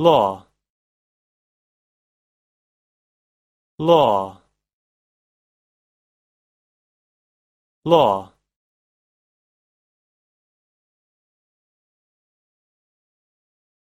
law law law